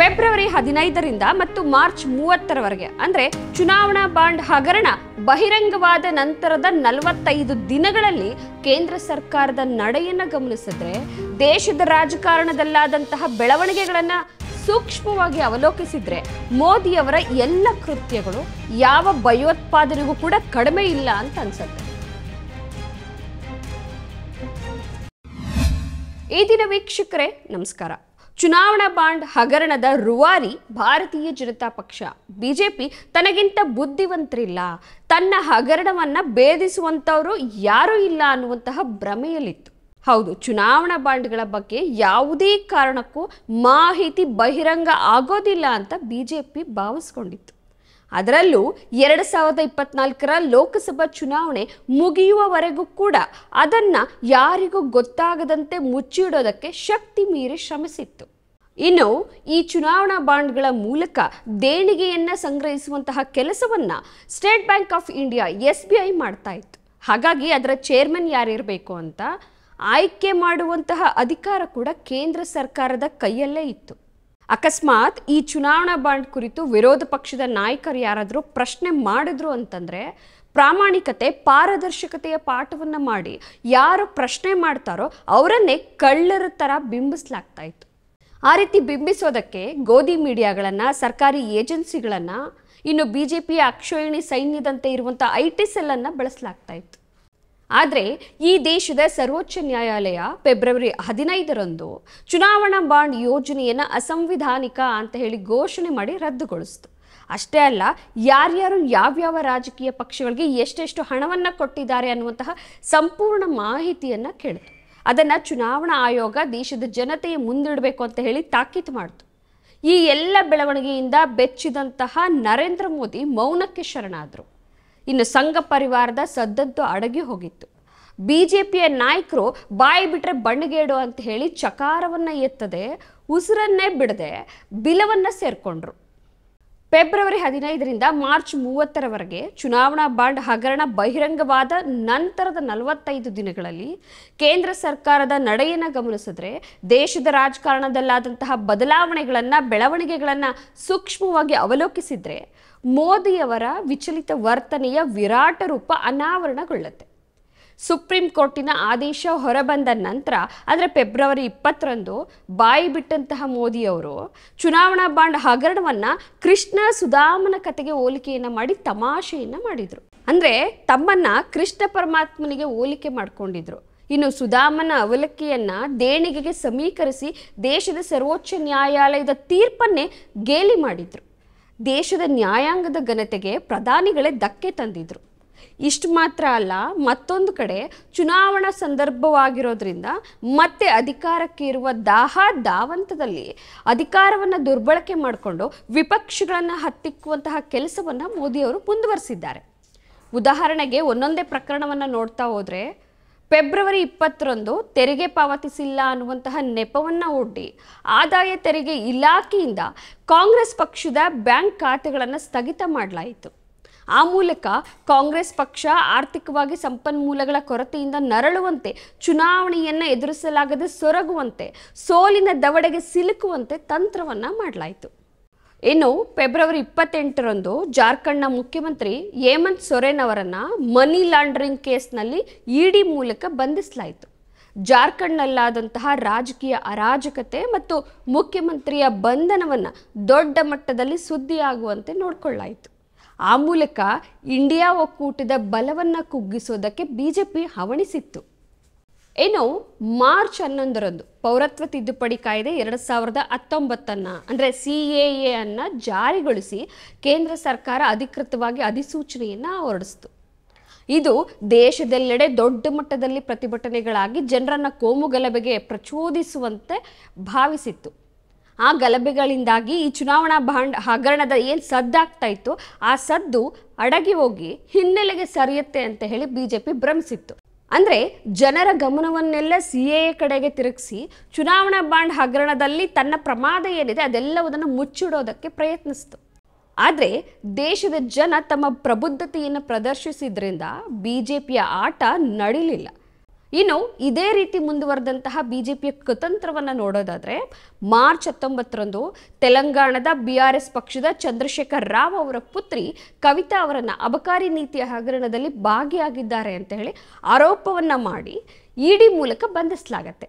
February ಹದಿನೈದರಿಂದ ಮತ್ತು March ಮೂವತ್ತರವರೆಗೆ ಅಂದ್ರೆ ಚುನಾವಣಾ ಬಾಂಡ್ ಹಗರಣ ಬಹಿರಂಗವಾದ ನಂತರದ ನಲವತ್ತೈದು ದಿನಗಳಲ್ಲಿ ಕೇಂದ್ರ ಸರ್ಕಾರದ ನಡೆಯನ್ನ ಗಮನಿಸಿದ್ರೆ ದೇಶದ ರಾಜಕಾರಣದಲ್ಲಾದಂತಹ ಬೆಳವಣಿಗೆಗಳನ್ನ ಸೂಕ್ಷ್ಮವಾಗಿ ಅವಲೋಕಿಸಿದ್ರೆ ಮೋದಿಯವರ ಎಲ್ಲ ಕೃತ್ಯಗಳು ಯಾವ ಭಯೋತ್ಪಾದನೆಗೂ ಕೂಡ ಕಡಿಮೆ ಇಲ್ಲ ಅಂತ ಅನ್ಸುತ್ತೆ ಈ ದಿನ ವೀಕ್ಷಕರೇ ನಮಸ್ಕಾರ ಚುನಾವಣಾ ಬಾಂಡ್ ಹಗರಣದ ರುವಾರಿ ಭಾರತೀಯ ಜನತಾ ಪಕ್ಷ ಬಿಜೆಪಿ ತನಗಿಂತ ಬುದ್ಧಿವಂತರಿಲ್ಲ ತನ್ನ ಹಗರಣವನ್ನು ಭೇದಿಸುವಂಥವರು ಯಾರೂ ಇಲ್ಲ ಅನ್ನುವಂತಹ ಭ್ರಮೆಯಲ್ಲಿತ್ತು ಹೌದು ಚುನಾವಣಾ ಬಾಂಡ್ಗಳ ಬಗ್ಗೆ ಯಾವುದೇ ಕಾರಣಕ್ಕೂ ಮಾಹಿತಿ ಬಹಿರಂಗ ಆಗೋದಿಲ್ಲ ಅಂತ ಬಿಜೆಪಿ ಭಾವಿಸ್ಕೊಂಡಿತ್ತು ಅದರಲ್ಲೂ ಎರಡು ಸಾವಿರದ ಇಪ್ಪತ್ನಾಲ್ಕರ ಲೋಕಸಭಾ ಚುನಾವಣೆ ಮುಗಿಯುವವರೆಗೂ ಕೂಡ ಅದನ್ನು ಯಾರಿಗೂ ಗೊತ್ತಾಗದಂತೆ ಮುಚ್ಚಿಡೋದಕ್ಕೆ ಶಕ್ತಿ ಮೀರಿ ಶ್ರಮಿಸಿತ್ತು ಇನ್ನು ಈ ಚುನಾವಣಾ ಬಾಂಡ್ಗಳ ಮೂಲಕ ದೇಣಿಗೆಯನ್ನು ಸಂಗ್ರಹಿಸುವಂತಹ ಕೆಲಸವನ್ನು State Bank of India S B I ಮಾಡ್ತಾ ಇತ್ತು ಹಾಗಾಗಿ ಅದರ ಚೇರ್ಮನ್ ಯಾರಿರಬೇಕು ಅಂತ ಆಯ್ಕೆ ಮಾಡುವಂತಹ ಅಧಿಕಾರ ಕೂಡ ಕೇಂದ್ರ ಸರ್ಕಾರದ ಕೈಯಲ್ಲೇ ಇತ್ತು ಅಕಸ್ಮಾತ್ ಈ ಚುನಾವಣಾ ಬಾಂಡ್ ಕುರಿತು ವಿರೋಧ ಪಕ್ಷದ ನಾಯಕರು ಯಾರಾದರೂ ಪ್ರಶ್ನೆ ಮಾಡಿದ್ರು ಅಂತಂದರೆ ಪ್ರಾಮಾಣಿಕತೆ ಪಾರದರ್ಶಕತೆಯ ಪಾಠವನ್ನು ಮಾಡಿ ಯಾರು ಪ್ರಶ್ನೆ ಮಾಡ್ತಾರೋ ಅವರನ್ನೇ ಕಳ್ಳರ ಥರ ಬಿಂಬಿಸಲಾಗ್ತಾ ಇತ್ತು ಆ ರೀತಿ ಬಿಂಬಿಸೋದಕ್ಕೆ ಗೋಧಿ ಮೀಡಿಯಾಗಳನ್ನು ಸರ್ಕಾರಿ ಏಜೆನ್ಸಿಗಳನ್ನು ಇನ್ನು ಬಿ ಜೆ ಪಿಯ ಅಕ್ಷೋಹಿಣಿ ಸೈನ್ಯದಂತೆ ಇರುವಂಥ ಐ ಟಿ ಸೆಲ್ಲನ್ನು ಬಳಸಲಾಗ್ತಾ ಇತ್ತು ಆದರೆ ಈ ದೇಶದ ಸರ್ವೋಚ್ಚ ನ್ಯಾಯಾಲಯ ಫೆಬ್ರವರಿ ಹದಿನೈದರಂದು ಚುನಾವಣಾ ಬಾಂಡ್ ಯೋಜನೆಯನ್ನು ಅಸಂವಿಧಾನಿಕ ಅಂತ ಹೇಳಿ ಘೋಷಣೆ ಮಾಡಿ ರದ್ದುಗೊಳಿಸ್ತು ಅಷ್ಟೇ ಅಲ್ಲ ಯಾರ್ಯಾರು ಯಾವ್ಯಾವ ರಾಜಕೀಯ ಪಕ್ಷಗಳಿಗೆ ಎಷ್ಟೆಷ್ಟು ಹಣವನ್ನು ಕೊಟ್ಟಿದ್ದಾರೆ ಅನ್ನುವಂತಹ ಸಂಪೂರ್ಣ ಮಾಹಿತಿಯನ್ನು ಕೇಳಿತು ಅದನ್ನು ಚುನಾವಣಾ ಆಯೋಗ ದೇಶದ ಜನತೆಯ ಮುಂದಿಡಬೇಕು ಅಂತ ಹೇಳಿ ತಾಕೀತು ಮಾಡಿತು ಈ ಎಲ್ಲ ಬೆಳವಣಿಗೆಯಿಂದ ಬೆಚ್ಚಿದಂತಹ ನರೇಂದ್ರ ಮೋದಿ ಮೌನಕ್ಕೆ ಶರಣಾದರು ಇನ್ನು ಸಂಘ ಪರಿವಾರದ ಸದ್ದದ್ದು ಅಡಗಿ ಹೋಗಿತ್ತು ಬಿ ಜೆ ಪಿಯ ನಾಯಕರು ಬಾಯಿ ಬಿಟ್ರೆ ಬಣ್ಣಗೇಡು ಅಂತ ಹೇಳಿ ಚಕಾರವನ್ನು ಎತ್ತದೆ ಉಸಿರನ್ನೇ ಬಿಡದೆ ಬಿಲವನ್ನ ಸೇರಿಕೊಂಡ್ರು ಫೆಬ್ರವರಿ ಹದಿನೈದರಿಂದ ಮಾರ್ಚ್ ಮೂವತ್ತರವರೆಗೆ ಚುನಾವಣಾ ಬಾಂಡ್ ಹಗರಣ ಬಹಿರಂಗವಾದ ನಂತರದ ನಲವತ್ತೈದು ದಿನಗಳಲ್ಲಿ ಕೇಂದ್ರ ಸರ್ಕಾರದ ನಡೆಯನ್ನು ಗಮನಿಸಿದ್ರೆ ದೇಶದ ರಾಜಕಾರಣದಲ್ಲಾದಂತಹ ಬದಲಾವಣೆಗಳನ್ನು ಬೆಳವಣಿಗೆಗಳನ್ನು ಸೂಕ್ಷ್ಮವಾಗಿ ಅವಲೋಕಿಸಿದ್ರೆ ಮೋದಿಯವರ ವಿಚಲಿತ ವರ್ತನೆಯ ವಿರಾಟ ರೂಪ ಅನಾವರಣಗೊಳ್ಳುತ್ತೆ ಸುಪ್ರೀಂ ಕೋರ್ಟಿನ ಆದೇಶ ಹೊರಬಂದ ನಂತರ ಅಂದರೆ ಫೆಬ್ರವರಿ ಇಪ್ಪತ್ತರಂದು ಬಾಯಿ ಬಿಟ್ಟಂತಹ ಮೋದಿಯವರು ಚುನಾವಣಾ ಬಾಂಡ್ ಹಗರಣವನ್ನು ಕೃಷ್ಣ ಸುಧಾಮನ ಕತೆಗೆ ಹೋಲಿಕೆಯನ್ನು ಮಾಡಿ ತಮಾಷೆಯನ್ನು ಮಾಡಿದರು ಅಂದರೆ ತಮ್ಮನ್ನು ಕೃಷ್ಣ ಪರಮಾತ್ಮನಿಗೆ ಹೋಲಿಕೆ ಮಾಡಿಕೊಂಡಿದ್ರು ಇನ್ನು ಸುಧಾಮನ ಅವಲಕ್ಕಿಯನ್ನ ದೇಣಿಗೆಗೆ ಸಮೀಕರಿಸಿ ದೇಶದ ಸರ್ವೋಚ್ಚ ನ್ಯಾಯಾಲಯದ ತೀರ್ಪನ್ನೇ ಗೇಲಿ ಮಾಡಿದ್ರು ದೇಶದ ನ್ಯಾಯಾಂಗದ ಘನತೆಗೆ ಪ್ರಧಾನಿಗಳೇ ಧಕ್ಕೆ ತಂದಿದ್ರು ಇಷ್ಟು ಮಾತ್ರ ಅಲ್ಲ ಮತ್ತೊಂದು ಕಡೆ ಚುನಾವಣಾ ಸಂದರ್ಭವಾಗಿರೋದ್ರಿಂದ ಮತ್ತೆ ಅಧಿಕಾರಕ್ಕೆ ಇರುವ ದಾಹ ದಾವಂತದಲ್ಲಿ ಅಧಿಕಾರವನ್ನು ದುರ್ಬಳಕೆ ಮಾಡಿಕೊಂಡು ವಿಪಕ್ಷಗಳನ್ನು ಹತ್ತಿಕ್ಕುವಂತಹ ಕೆಲಸವನ್ನು ಮೋದಿಯವರು ಮುಂದುವರೆಸಿದ್ದಾರೆ ಉದಾಹರಣೆಗೆ ಒಂದೊಂದೇ ಪ್ರಕರಣವನ್ನು ನೋಡ್ತಾ ಹೋದರೆ ಫೆಬ್ರವರಿ ಇಪ್ಪತ್ತರಂದು ತೆರಿಗೆ ಪಾವತಿಸಿಲ್ಲ ಅನ್ನುವಂತಹ ನೆಪವನ್ನು ಒಡ್ಡಿ ಆದಾಯ ತೆರಿಗೆ ಇಲಾಖೆಯಿಂದ ಕಾಂಗ್ರೆಸ್ ಪಕ್ಷದ ಬ್ಯಾಂಕ್ ಖಾತೆಗಳನ್ನು ಸ್ಥಗಿತ ಮಾಡಲಾಯಿತು ಆ ಮೂಲಕ ಕಾಂಗ್ರೆಸ್ ಪಕ್ಷ ಆರ್ಥಿಕವಾಗಿ ಸಂಪನ್ಮೂಲಗಳ ಕೊರತೆಯಿಂದ ನರಳುವಂತೆ ಚುನಾವಣೆಯನ್ನು ಎದುರಿಸಲಾಗದೆ ಸೊರಗುವಂತೆ ಸೋಲಿನ ದವಡೆಗೆ ಸಿಲುಕುವಂತೆ ತಂತ್ರವನ್ನು ಮಾಡಲಾಯಿತು ಇನ್ನು ಫೆಬ್ರವರಿ ಇಪ್ಪತ್ತೆಂಟರಂದು ಜಾರ್ಖಂಡ್ನ ಮುಖ್ಯಮಂತ್ರಿ ಹೇಮಂತ್ ಸೊರೆನ್ ಅವರನ್ನು ಮನಿ ಲಾಂಡ್ರಿಂಗ್ ಕೇಸ್ನಲ್ಲಿ ಇಡಿ ಮೂಲಕ ಬಂಧಿಸಲಾಯಿತು ಜಾರ್ಖಂಡ್ನಲ್ಲಾದಂತಹ ರಾಜಕೀಯ ಅರಾಜಕತೆ ಮತ್ತು ಮುಖ್ಯಮಂತ್ರಿಯ ಬಂಧನವನ್ನು ದೊಡ್ಡ ಮಟ್ಟದಲ್ಲಿ ಸುದ್ದಿಯಾಗುವಂತೆ ನೋಡಿಕೊಳ್ಳಾಯಿತು ಆ ಮೂಲಕ ಇಂಡಿಯಾ ಒಕ್ಕೂಟದ ಬಲವನ್ನು ಕುಗ್ಗಿಸೋದಕ್ಕೆ ಬಿಜೆಪಿ ಹವಣಿಸಿತ್ತು ಏನು ಮಾರ್ಚ್ ಹನ್ನೊಂದರಂದು ಪೌರತ್ವ ತಿದ್ದುಪಡಿ ಕಾಯ್ದೆ ಎರಡು ಸಾವಿರದ ಹತ್ತೊಂಬತ್ತನ್ನು ಅಂದರೆ ಸಿ ಎ ಅನ್ನು ಜಾರಿಗೊಳಿಸಿ ಕೇಂದ್ರ ಸರ್ಕಾರ ಅಧಿಕೃತವಾಗಿ ಅಧಿಸೂಚನೆಯನ್ನು ಹೊರಡಿಸಿತು ಇದು ದೇಶದೆಲ್ಲೆಡೆ ದೊಡ್ಡ ಮಟ್ಟದಲ್ಲಿ ಪ್ರತಿಭಟನೆಗಳಾಗಿ ಜನರನ್ನು ಕೋಮುಗಲಭೆಗೆ ಪ್ರಚೋದಿಸುವಂತೆ ಭಾವಿಸಿತ್ತು ಆ ಗಲಭೆಗಳಿಂದಾಗಿ ಈ ಚುನಾವಣಾ ಬಾಂಡ್ ಹಗರಣದ ಏನು ಸದ್ದಾಗ್ತಾ ಇತ್ತು ಆ ಸದ್ದು ಅಡಗಿ ಹೋಗಿ ಹಿನ್ನೆಲೆಗೆ ಸರಿಯುತ್ತೆ ಅಂತ ಹೇಳಿ ಬಿ ಜೆ ಪಿ ಭ್ರಮಿಸಿತ್ತು ಅಂದರೆ ಜನರ ಗಮನವನ್ನೆಲ್ಲ ಸಿ ಎ ಕಡೆಗೆ ತಿರುಗಿಸಿ ಚುನಾವಣಾ ಬಾಂಡ್ ಹಗರಣದಲ್ಲಿ ತನ್ನ ಪ್ರಮಾದ ಏನಿದೆ ಅದೆಲ್ಲವುದನ್ನು ಮುಚ್ಚಿಡೋದಕ್ಕೆ ಪ್ರಯತ್ನಿಸ್ತು ಆದರೆ ದೇಶದ ಜನ ತಮ್ಮ ಪ್ರಬುದ್ಧತೆಯನ್ನು ಪ್ರದರ್ಶಿಸಿದ್ರಿಂದ ಬಿ ಜೆ ಪಿಯ ಆಟ ನಡಿಲಿಲ್ಲ ಇನ್ನು ಇದೇ ರೀತಿ ಮುಂದುವರೆದಂತಹ ಪಿಯ ಕುತಂತ್ರವನ್ನು ನೋಡೋದಾದರೆ ಮಾರ್ಚ್ ಹತ್ತೊಂಬತ್ತರಂದು ತೆಲಂಗಾಣದ ಬಿ ಆರ್ ಎಸ್ ಪಕ್ಷದ ಚಂದ್ರಶೇಖರ್ ರಾವ್ ಅವರ ಪುತ್ರಿ ಕವಿತಾ ಅವರನ್ನು ಅಬಕಾರಿ ನೀತಿಯ ಹಗರಣದಲ್ಲಿ ಭಾಗಿಯಾಗಿದ್ದಾರೆ ಅಂತ ಹೇಳಿ ಆರೋಪವನ್ನು ಮಾಡಿ ಇಡಿ ಮೂಲಕ ಬಂಧಿಸಲಾಗತ್ತೆ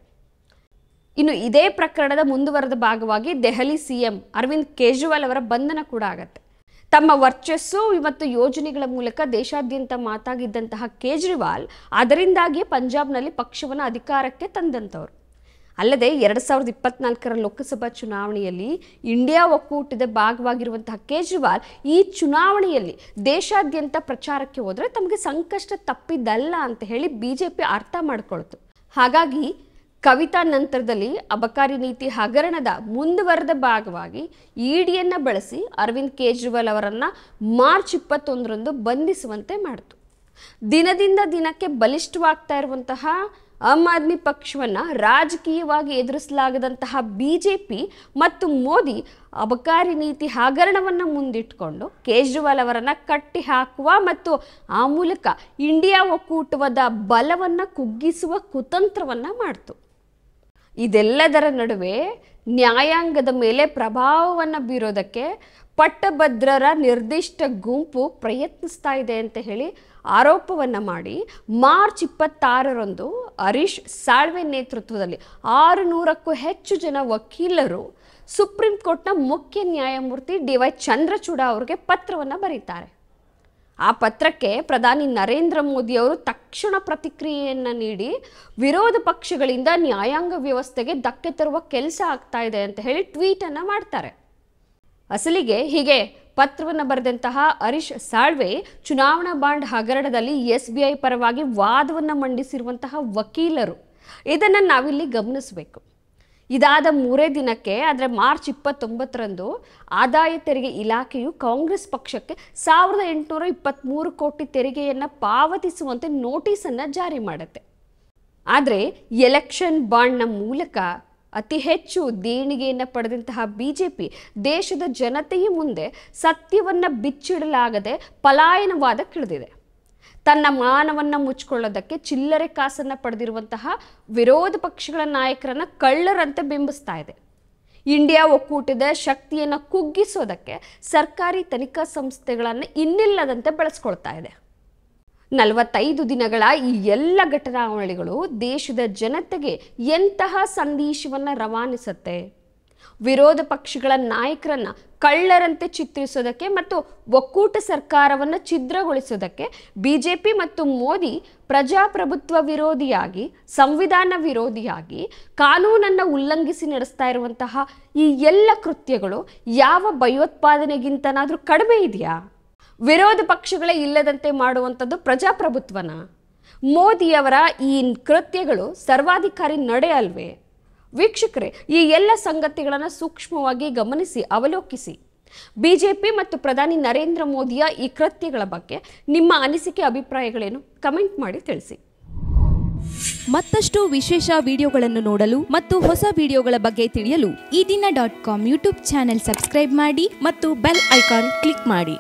ಇನ್ನು ಇದೇ ಪ್ರಕರಣದ ಮುಂದುವರೆದ ಭಾಗವಾಗಿ ದೆಹಲಿ ಸಿಎಂ ಅರವಿಂದ್ ಕೇಜ್ರಿವಾಲ್ ಅವರ ಬಂಧನ ಕೂಡ ಆಗತ್ತೆ ತಮ್ಮ ವರ್ಚಸ್ಸು ಇವತ್ತು ಯೋಜನೆಗಳ ಮೂಲಕ ದೇಶಾದ್ಯಂತ ಮಾತಾಗಿದ್ದಂತಹ ಕೇಜ್ರಿವಾಲ್ ಅದರಿಂದಾಗಿಯೇ ಪಂಜಾಬ್ನಲ್ಲಿ ಪಕ್ಷವನ್ನು ಅಧಿಕಾರಕ್ಕೆ ತಂದಂಥವ್ರು ಅಲ್ಲದೆ ಎರಡು ಸಾವಿರದ ಇಪ್ಪತ್ನಾಲ್ಕರ ಲೋಕಸಭಾ ಚುನಾವಣೆಯಲ್ಲಿ ಇಂಡಿಯಾ ಒಕ್ಕೂಟದ ಭಾಗವಾಗಿರುವಂತಹ ಕೇಜ್ರಿವಾಲ್ ಈ ಚುನಾವಣೆಯಲ್ಲಿ ದೇಶಾದ್ಯಂತ ಪ್ರಚಾರಕ್ಕೆ ಹೋದರೆ ತಮಗೆ ಸಂಕಷ್ಟ ತಪ್ಪಿದ್ದಲ್ಲ ಅಂತ ಹೇಳಿ ಬಿ ಅರ್ಥ ಮಾಡಿಕೊಳ್ತು ಹಾಗಾಗಿ ಕವಿತಾ ನಂತರದಲ್ಲಿ ಅಬಕಾರಿ ನೀತಿ ಹಗರಣದ ಮುಂದುವರೆದ ಭಾಗವಾಗಿ ಇಡಿಯನ್ನು ಬಳಸಿ ಅರವಿಂದ್ ಕೇಜ್ರಿವಾಲ್ ಅವರನ್ನು ಮಾರ್ಚ್ ಇಪ್ಪತ್ತೊಂದರಂದು ಬಂಧಿಸುವಂತೆ ಮಾಡಿತು ದಿನದಿಂದ ದಿನಕ್ಕೆ ಬಲಿಷ್ಠವಾಗ್ತಾ ಇರುವಂತಹ ಆಮ್ ಆದ್ಮಿ ಪಕ್ಷವನ್ನು ರಾಜಕೀಯವಾಗಿ ಎದುರಿಸಲಾಗದಂತಹ ಬಿ ಜೆ ಪಿ ಮತ್ತು ಮೋದಿ ಅಬಕಾರಿ ನೀತಿ ಹಗರಣವನ್ನು ಮುಂದಿಟ್ಕೊಂಡು ಕೇಜ್ರಿವಾಲ್ ಅವರನ್ನು ಕಟ್ಟಿ ಹಾಕುವ ಮತ್ತು ಆ ಮೂಲಕ ಇಂಡಿಯಾ ಒಕ್ಕೂಟದ ಬಲವನ್ನು ಕುಗ್ಗಿಸುವ ಕುತಂತ್ರವನ್ನು ಮಾಡಿತು ಇದೆಲ್ಲದರ ನಡುವೆ ನ್ಯಾಯಾಂಗದ ಮೇಲೆ ಪ್ರಭಾವವನ್ನು ಬೀರೋದಕ್ಕೆ ಪಟ್ಟಭದ್ರರ ನಿರ್ದಿಷ್ಟ ಗುಂಪು ಪ್ರಯತ್ನಿಸ್ತಾ ಇದೆ ಅಂತ ಹೇಳಿ ಆರೋಪವನ್ನು ಮಾಡಿ ಮಾರ್ಚ್ ಇಪ್ಪತ್ತಾರರಂದು ಹರೀಶ್ ಸಾಳ್ವೆ ನೇತೃತ್ವದಲ್ಲಿ ಆರು ನೂರಕ್ಕೂ ಹೆಚ್ಚು ಜನ ವಕೀಲರು ಸುಪ್ರೀಂ ಕೋರ್ಟ್ನ ಮುಖ್ಯ ನ್ಯಾಯಮೂರ್ತಿ ಡಿ ವೈ ಚಂದ್ರಚೂಡ ಅವರಿಗೆ ಪತ್ರವನ್ನು ಬರೀತಾರೆ ಆ ಪತ್ರಕ್ಕೆ ಪ್ರಧಾನಿ ನರೇಂದ್ರ ಮೋದಿಯವರು ತಕ್ಷಣ ಪ್ರತಿಕ್ರಿಯೆಯನ್ನು ನೀಡಿ ವಿರೋಧ ಪಕ್ಷಗಳಿಂದ ನ್ಯಾಯಾಂಗ ವ್ಯವಸ್ಥೆಗೆ ಧಕ್ಕೆ ತರುವ ಕೆಲಸ ಆಗ್ತಾ ಇದೆ ಅಂತ ಹೇಳಿ ಟ್ವೀಟನ್ನು ಮಾಡ್ತಾರೆ ಅಸಲಿಗೆ ಹೀಗೆ ಪತ್ರವನ್ನು ಬರೆದಂತಹ ಹರೀಶ್ ಸಾಳ್ವೆ ಚುನಾವಣಾ ಬಾಂಡ್ ಹಗರಣದಲ್ಲಿ ಎಸ್ ಬಿ ಐ ಪರವಾಗಿ ವಾದವನ್ನು ಮಂಡಿಸಿರುವಂತಹ ವಕೀಲರು ಇದನ್ನು ನಾವಿಲ್ಲಿ ಗಮನಿಸಬೇಕು ಇದಾದ ಮೂರೇ ದಿನಕ್ಕೆ ಅಂದರೆ ಮಾರ್ಚ್ ಇಪ್ಪತ್ತೊಂಬತ್ತರಂದು ಆದಾಯ ತೆರಿಗೆ ಇಲಾಖೆಯು ಕಾಂಗ್ರೆಸ್ ಪಕ್ಷಕ್ಕೆ ಸಾವಿರದ ಎಂಟುನೂರ ಇಪ್ಪತ್ತ್ಮೂರು ಕೋಟಿ ತೆರಿಗೆಯನ್ನು ಪಾವತಿಸುವಂತೆ ನೋಟಿಸನ್ನು ಜಾರಿ ಮಾಡುತ್ತೆ ಆದರೆ ಎಲೆಕ್ಷನ್ ಬಾಂಡ್ನ ಮೂಲಕ ಅತಿ ಹೆಚ್ಚು ದೇಣಿಗೆಯನ್ನು ಪಡೆದಂತಹ ಬಿ ಜೆ ಪಿ ದೇಶದ ಜನತೆಯ ಮುಂದೆ ಸತ್ಯವನ್ನು ಬಿಚ್ಚಿಡಲಾಗದೆ ಪಲಾಯನವಾದ ಕಿಳಿದಿದೆ ತನ್ನ ಮಾನವನ್ನ ಮುಚ್ಚಿಕೊಳ್ಳೋದಕ್ಕೆ ಚಿಲ್ಲರೆ ಕಾಸನ್ನು ಪಡೆದಿರುವಂತಹ ವಿರೋಧ ಪಕ್ಷಗಳ ನಾಯಕರನ್ನು ಕಳ್ಳರಂತೆ ಬಿಂಬಿಸ್ತಾ ಇದೆ ಇಂಡಿಯಾ ಒಕ್ಕೂಟದ ಶಕ್ತಿಯನ್ನು ಕುಗ್ಗಿಸೋದಕ್ಕೆ ಸರ್ಕಾರಿ ತನಿಖಾ ಸಂಸ್ಥೆಗಳನ್ನು ಇನ್ನಿಲ್ಲದಂತೆ ಬಳಸ್ಕೊಳ್ತಾ ಇದೆ ನಲವತ್ತೈದು ದಿನಗಳ ಈ ಎಲ್ಲ ಘಟನಾವಳಿಗಳು ದೇಶದ ಜನತೆಗೆ ಎಂತಹ ಸಂದೇಶವನ್ನು ರವಾನಿಸುತ್ತೆ ವಿರೋಧ ಪಕ್ಷಗಳ ನಾಯಕರನ್ನ ಕಳ್ಳರಂತೆ ಚಿತ್ರಿಸೋದಕ್ಕೆ ಮತ್ತು ಒಕ್ಕೂಟ ಸರ್ಕಾರವನ್ನು ಛಿದ್ರಗೊಳಿಸೋದಕ್ಕೆ ಬಿಜೆಪಿ ಮತ್ತು ಮೋದಿ ಪ್ರಜಾಪ್ರಭುತ್ವ ವಿರೋಧಿಯಾಗಿ ಸಂವಿಧಾನ ವಿರೋಧಿಯಾಗಿ ಕಾನೂನನ್ನು ಉಲ್ಲಂಘಿಸಿ ನಡೆಸ್ತಾ ಇರುವಂತಹ ಈ ಎಲ್ಲ ಕೃತ್ಯಗಳು ಯಾವ ಭಯೋತ್ಪಾದನೆಗಿಂತನಾದರೂ ಕಡಿಮೆ ಇದೆಯಾ ವಿರೋಧ ಪಕ್ಷಗಳೇ ಇಲ್ಲದಂತೆ ಮಾಡುವಂಥದ್ದು ಪ್ರಜಾಪ್ರಭುತ್ವನ ಮೋದಿಯವರ ಈ ಕೃತ್ಯಗಳು ಸರ್ವಾಧಿಕಾರಿ ನಡೆ ಅಲ್ವೇ ವೀಕ್ಷಕರೇ ಈ ಎಲ್ಲ ಸಂಗತಿಗಳನ್ನು ಸೂಕ್ಷ್ಮವಾಗಿ ಗಮನಿಸಿ ಅವಲೋಕಿಸಿ ಬಿಜೆಪಿ ಮತ್ತು ಪ್ರಧಾನಿ ನರೇಂದ್ರ ಮೋದಿಯ ಈ ಕೃತ್ಯಗಳ ಬಗ್ಗೆ ನಿಮ್ಮ ಅನಿಸಿಕೆ ಅಭಿಪ್ರಾಯಗಳೇನು ಕಮೆಂಟ್ ಮಾಡಿ ತಿಳಿಸಿ ಮತ್ತಷ್ಟು ವಿಶೇಷ ವಿಡಿಯೋಗಳನ್ನು ನೋಡಲು ಮತ್ತು ಹೊಸ ವಿಡಿಯೋಗಳ ಬಗ್ಗೆ ತಿಳಿಯಲು ಈ ದಿನ dot com YouTube channel subscribe ಮಾಡಿ ಮತ್ತು ಬೆಲ್ ಐಕಾನ್ ಕ್ಲಿಕ್ ಮಾಡಿ